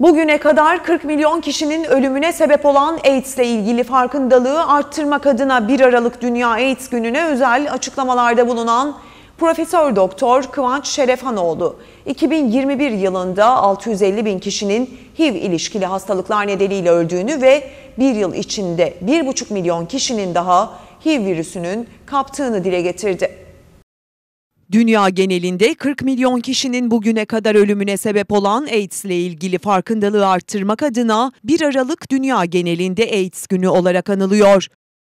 Bugüne kadar 40 milyon kişinin ölümüne sebep olan AIDS ile ilgili farkındalığı arttırmak adına 1 Aralık Dünya AIDS Günü'ne özel açıklamalarda bulunan Profesör Doktor Kıvanç Şerefanoğlu, 2021 yılında 650 bin kişinin HIV ilişkili hastalıklar nedeniyle öldüğünü ve bir yıl içinde 1,5 milyon kişinin daha HIV virüsünün kaptığını dile getirdi. Dünya genelinde 40 milyon kişinin bugüne kadar ölümüne sebep olan AIDS ile ilgili farkındalığı arttırmak adına 1 Aralık dünya genelinde AIDS günü olarak anılıyor.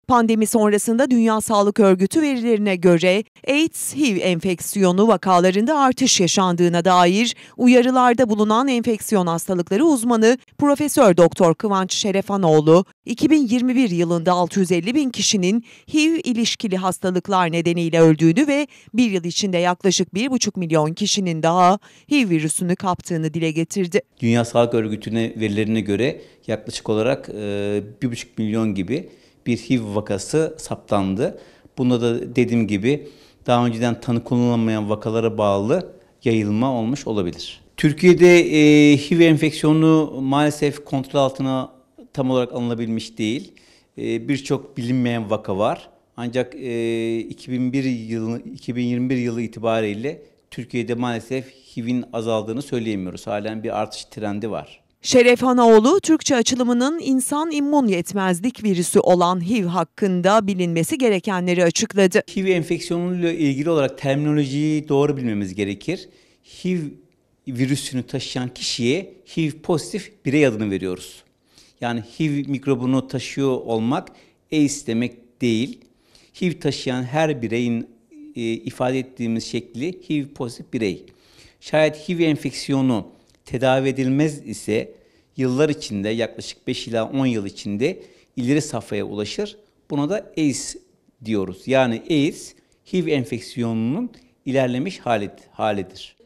Pandemi sonrasında Dünya Sağlık Örgütü verilerine göre AIDS-HIV enfeksiyonu vakalarında artış yaşandığına dair uyarılarda bulunan enfeksiyon hastalıkları uzmanı Profesör Doktor Kıvanç Şerefanoğlu, 2021 yılında 650 bin kişinin HIV ilişkili hastalıklar nedeniyle öldüğünü ve bir yıl içinde yaklaşık 1,5 milyon kişinin daha HIV virüsünü kaptığını dile getirdi. Dünya Sağlık Örgütü'ne verilerine göre yaklaşık olarak 1,5 e, milyon gibi bir HIV vakası saptandı. Bunda da dediğim gibi daha önceden tanı konulamayan vakalara bağlı yayılma olmuş olabilir. Türkiye'de e, HIV enfeksiyonu maalesef kontrol altına tam olarak anılabilmiş değil. E, Birçok bilinmeyen vaka var. Ancak 2001 yılı, 2021 yılı itibariyle Türkiye'de maalesef HIV'in azaldığını söyleyemiyoruz. Halen bir artış trendi var. Şeref Hanaoğlu, Türkçe açılımının insan immün yetmezlik virüsü olan HIV hakkında bilinmesi gerekenleri açıkladı. HIV enfeksiyonuyla ilgili olarak terminolojiyi doğru bilmemiz gerekir. HIV virüsünü taşıyan kişiye HIV pozitif birey adını veriyoruz. Yani HIV mikrobunu taşıyor olmak AIDS e demek değil. HIV taşıyan her bireyin e, ifade ettiğimiz şekli HIV pozitif birey. Şayet HIV enfeksiyonu tedavi edilmez ise yıllar içinde yaklaşık 5 ila 10 yıl içinde ileri safhaya ulaşır. Buna da AIDS diyoruz. Yani AIDS HIV enfeksiyonunun ilerlemiş halet, halidir.